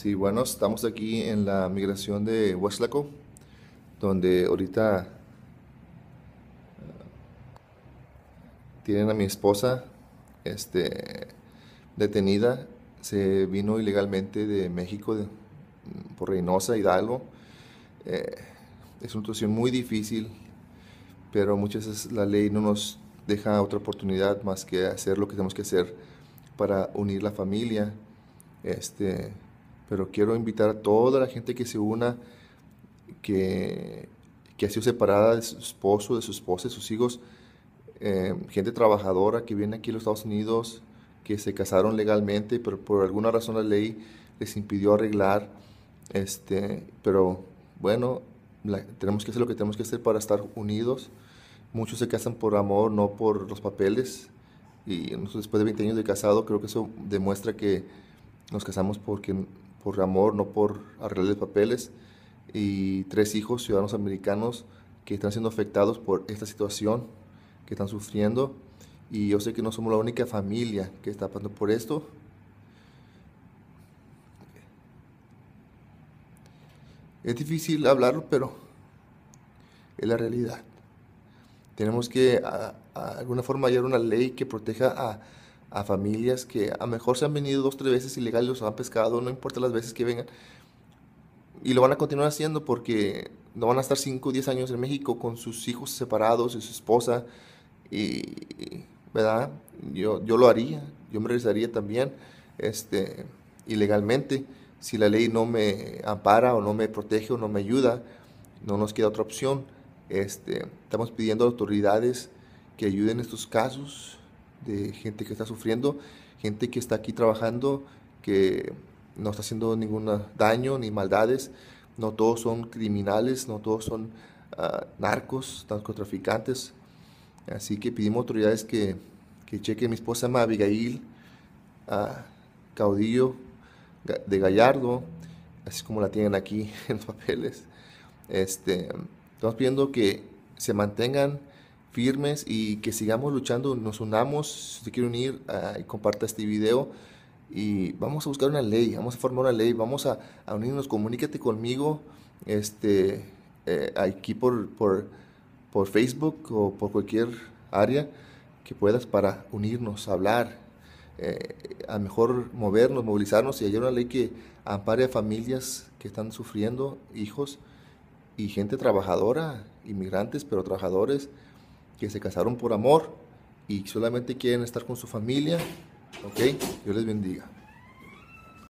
Sí, bueno, estamos aquí en la migración de Hueslaco, donde ahorita eh, tienen a mi esposa este, detenida. Se vino ilegalmente de México, por Reynosa, Hidalgo. Eh, es una situación muy difícil, pero muchas veces la ley no nos deja otra oportunidad más que hacer lo que tenemos que hacer para unir la familia. Este, pero quiero invitar a toda la gente que se una, que, que ha sido separada de su esposo, de su esposa, de sus hijos, eh, gente trabajadora que viene aquí a los Estados Unidos, que se casaron legalmente, pero por alguna razón la ley les impidió arreglar, este, pero bueno, tenemos que hacer lo que tenemos que hacer para estar unidos. Muchos se casan por amor, no por los papeles. Y después de 20 años de casado, creo que eso demuestra que nos casamos porque por amor, no por arreglar de papeles, y tres hijos ciudadanos americanos que están siendo afectados por esta situación, que están sufriendo, y yo sé que no somos la única familia que está pasando por esto. Es difícil hablarlo, pero es la realidad. Tenemos que, de alguna forma, hallar una ley que proteja a a familias que a lo mejor se han venido dos, tres veces ilegales, los han pescado, no importa las veces que vengan. Y lo van a continuar haciendo porque no van a estar 5 o 10 años en México con sus hijos separados y su esposa. Y, ¿verdad? Yo, yo lo haría, yo me regresaría también este, ilegalmente. Si la ley no me ampara o no me protege o no me ayuda, no nos queda otra opción. Este, estamos pidiendo a autoridades que ayuden en estos casos, gente que está sufriendo, gente que está aquí trabajando, que no está haciendo ningún daño ni maldades. No todos son criminales, no todos son ah, narcos, narcotraficantes. Así que pedimos autoridades que, que chequen. Mi esposa Abigail ah, Caudillo de Gallardo, así como la tienen aquí en papeles. Este, estamos pidiendo que se mantengan firmes y que sigamos luchando, nos unamos, si te quiere unir, ah, comparta este video y vamos a buscar una ley, vamos a formar una ley, vamos a, unirnos, comunícate conmigo este, eh, aquí por, Facebook o por cualquier área que puedas para unirnos, hablar, a eh, a mejor movernos, movilizarnos y hallar una ley que ampare a familias que están sufriendo, hijos y gente trabajadora, inmigrantes, pero trabajadores, que se casaron por amor y solamente quieren estar con su familia. ¿Ok? Dios les bendiga.